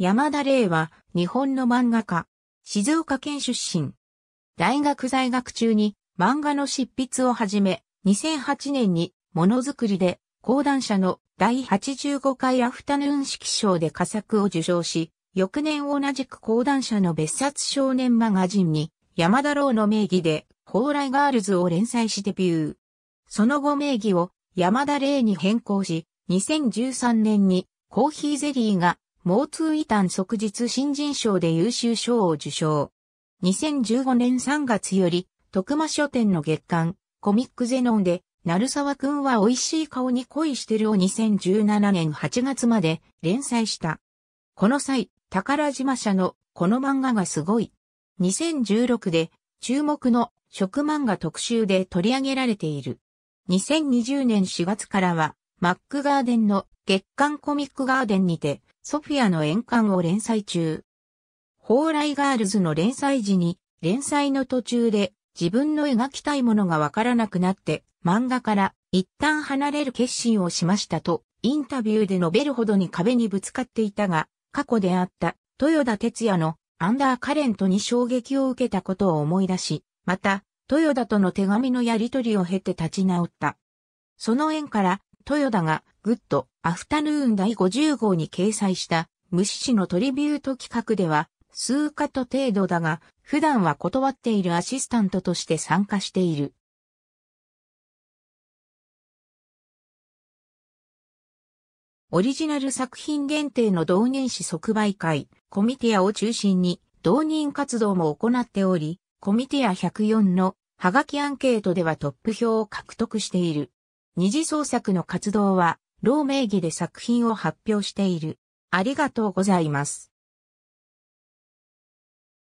山田玲は日本の漫画家、静岡県出身。大学在学中に漫画の執筆を始め、2008年にものづくりで講談社の第85回アフタヌーン式賞で佳作を受賞し、翌年同じく講談社の別冊少年マガジンに山田郎の名義で蓬莱ガールズを連載しデビュー。その後名義を山田玲に変更し、2013年にコーヒーゼリーがう通異端即日新人賞で優秀賞を受賞。2015年3月より、徳間書店の月刊、コミックゼノンで、鳴沢くんは美味しい顔に恋してるを2017年8月まで連載した。この際、宝島社のこの漫画がすごい。2016で注目の食漫画特集で取り上げられている。2020年4月からはマックガーデンの月刊コミックガーデンにて、ソフィアの円環を連載中。蓬莱ガールズの連載時に、連載の途中で自分の描きたいものがわからなくなって、漫画から一旦離れる決心をしましたと、インタビューで述べるほどに壁にぶつかっていたが、過去であった豊田哲也のアンダーカレントに衝撃を受けたことを思い出し、また、豊田との手紙のやり取りを経て立ち直った。その縁から、豊田が、グッド、アフタヌーン第50号に掲載した、無視氏のトリビュート企画では、数カット程度だが、普段は断っているアシスタントとして参加している。オリジナル作品限定の同人誌即売会、コミティアを中心に、同人活動も行っており、コミティア104のハガキアンケートではトップ票を獲得している。二次創作の活動は、老名義で作品を発表している。ありがとうございます。